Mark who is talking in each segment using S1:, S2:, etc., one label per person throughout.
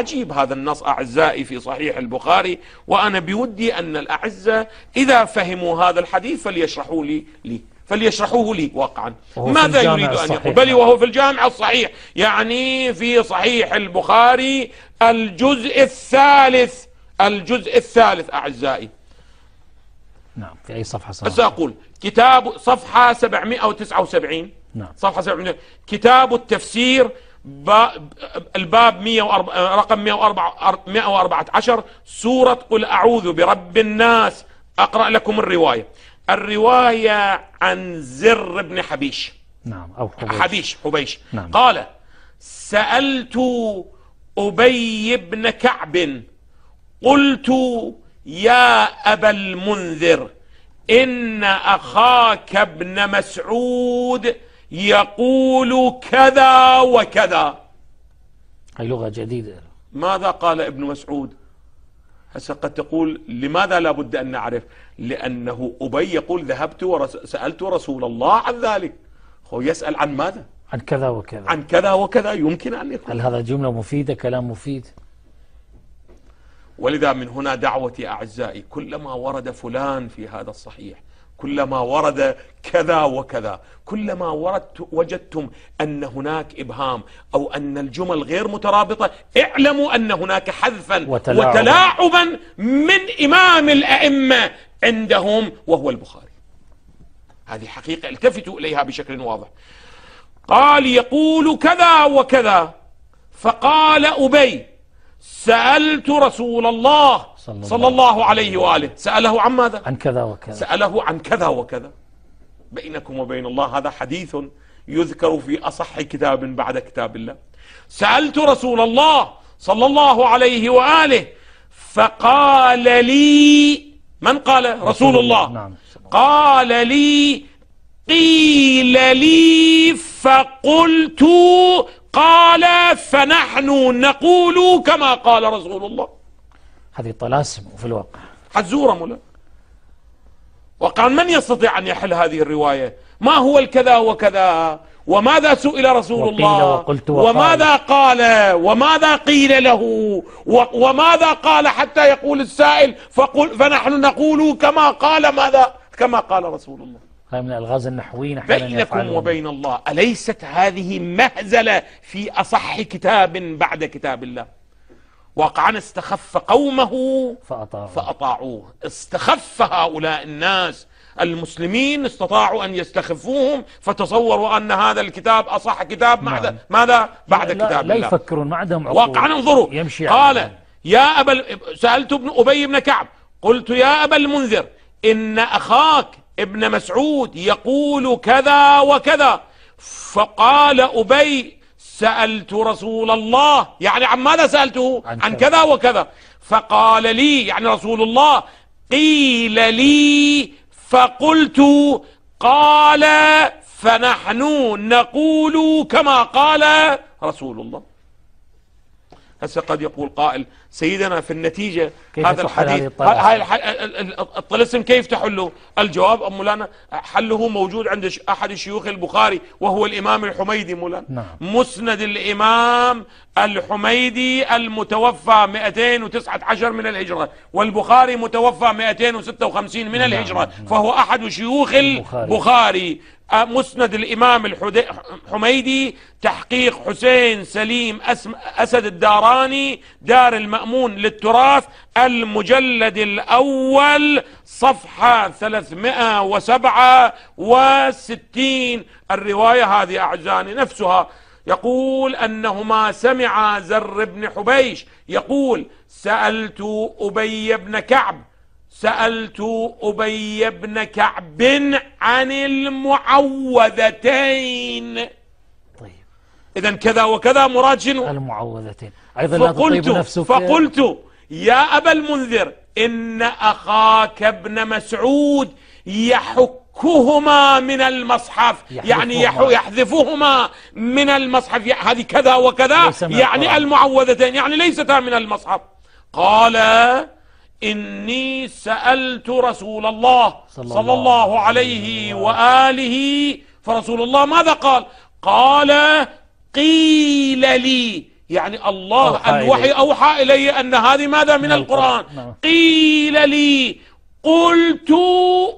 S1: عجيب هذا النص أعزائي في صحيح البخاري وأنا بودي أن الأعزة إذا فهموا هذا الحديث فليشرحوا لي لي فليشرحوه لي واقعا ماذا يريد أن يقول بل وهو في الجامع الصحيح يعني في صحيح البخاري الجزء الثالث الجزء الثالث أعزائي نعم في أي صفحة صحيح أقول كتاب صفحة 779 نعم صفحة 779 كتاب التفسير الباب 104 رقم 104 114 سورة قل أعوذ برب الناس أقرأ لكم الرواية الرواية عن زر بن حبيش نعم أو حبيش حبيش, حبيش نعم. قال سألت أبي بن كعب قلت يا أبا المنذر إن أخاك ابن مسعود يقول كذا وكذا هي لغة جديدة ماذا قال ابن مسعود هسه قد تقول لماذا لا بد أن نعرف لأنه أبي يقول ذهبت وسألت رسول الله عن ذلك هو يسأل عن ماذا عن كذا وكذا عن كذا وكذا يمكن أن يكون هل هذا جملة مفيدة كلام مفيد ولذا من هنا دعوتي أعزائي كلما ورد فلان في هذا الصحيح كلما ورد كذا وكذا كلما وردت وجدتم أن هناك إبهام أو أن الجمل غير مترابطة اعلموا أن هناك حذفا وتلاعبا, وتلاعبا من إمام الأئمة عندهم وهو البخاري هذه حقيقة التفتوا إليها بشكل واضح قال يقول كذا وكذا فقال أبي سألت رسول الله صلى, صلى الله عليه وآله سأله عن ماذا عن كذا وكذا سأله عن كذا وكذا بينكم وبين الله هذا حديث يذكر في أصح كتاب بعد كتاب الله سألت رسول الله صلى الله عليه وآله فقال لي من قال رسول الله نعم. قال لي قيل لي فقلت قال فنحن نقول كما قال رسول الله هذه طلاسم في الواقع حزورة مولا وقال من يستطيع أن يحل هذه الرواية ما هو الكذا وكذا وماذا سئل رسول الله وقلت وقال وماذا قال وماذا قيل له وماذا قال حتى يقول السائل فقل فنحن نقول كما قال ماذا كما قال رسول الله هذا من الألغاز النحويين بينكم وبين الله أليست هذه مهزلة في أصح كتاب بعد كتاب الله واقعا استخف قومه فأطاعوه, فأطاعوه استخف هؤلاء الناس المسلمين استطاعوا أن يستخفوهم فتصوروا أن هذا الكتاب أصح كتاب نعم. ماذا بعد لا كتاب لا الله لا يفكرون ما عندهم عقول واقعا انظروا يمشي قال يا أبا سألت ابن أبي بن كعب قلت يا أبا المنذر إن أخاك ابن مسعود يقول كذا وكذا فقال أبي سألت رسول الله يعني عن ماذا سألته عن, عن كذا وكذا فقال لي يعني رسول الله قيل لي فقلت قال فنحن نقول كما قال رسول الله هسه قد يقول قائل سيدنا في النتيجة هذا الحديث هاي الطلسم كيف تحله الجواب أم مولانا حله موجود عند أحد شيوخ البخاري وهو الإمام الحميدي مولانا نعم. مسند الإمام الحميدي المتوفى 219 من الهجرة والبخاري متوفى 256 من نعم. الهجرة نعم. فهو أحد شيوخ البخاري, البخاري. مسند الإمام الحميدي تحقيق حسين سليم أسد الداراني دار الم المأمون للتراث المجلد الأول صفحة 367 الرواية هذه أعزاني نفسها يقول أنهما سمعا زر بن حبيش يقول سألت أبي بن كعب سألت أبي بن كعب عن المعوذتين إذا كذا وكذا مراد شنو المعوذتين
S2: أيضا فقلت لا نفسك فقلت
S1: يا أبا المنذر إن أخاك ابن مسعود يحكهما من المصحف يحذفهما. يعني يحو يحذفهما من المصحف هذه كذا وكذا يعني المعوذتين يعني ليستا من المصحف قال إني سألت رسول الله صلى, صلى الله, الله عليه وآله فرسول الله ماذا قال قال قيل لي يعني الله الوحي إليه. أوحى إلي أن هذه ماذا من, القرآن نعم. قيل لي قلت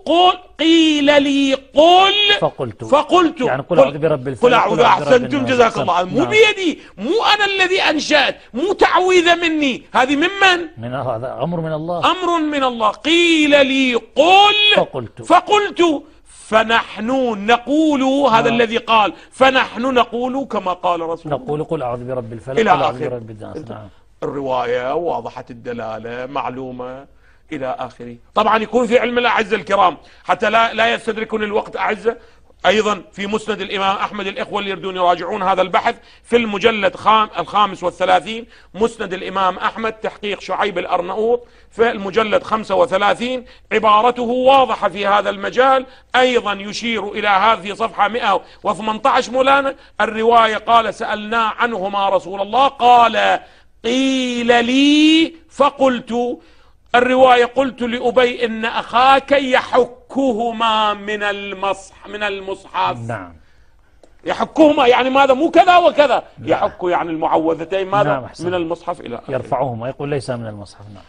S1: قل قيل لي قل فقلت فقلت يعني قل اعوذ برب الفلق قل اعوذ احسنتم جزاك الله نعم. مو نعم. بيدي مو انا الذي انشات مو تعويذه مني هذه ممن من هذا امر من الله امر من الله قيل لي قل فقلت فقلت فنحن نقول هذا آه. الذي قال فنحن نقول كما قال رسول الله نقول قل أعوذ برب الفلق إلى اخره برب الناس نعم. الرواية واضحة الدلالة معلومة إلى آخره طبعا يكون في علم الأعزة الكرام حتى لا, لا يستدركون الوقت أعزة أيضا في مسند الإمام أحمد الإخوة اللي يردون يراجعون هذا البحث في المجلد خام الخامس والثلاثين مسند الإمام أحمد تحقيق شعيب الأرنؤوط في المجلد 35 عبارته واضحة في هذا المجال أيضا يشير إلى هذه صفحة 118 مولانا الرواية قال سألنا عنهما رسول الله قال قيل لي فقلت الرواية قلت لأبي إن أخاك يحك يحكهما من المصح من المصحف نعم يحكهما يعني ماذا مو كذا وكذا نعم. يحك يعني المعوذتين ماذا نعم من المصحف إلى آخر. يرفعهما يقول ليس من المصحف نعم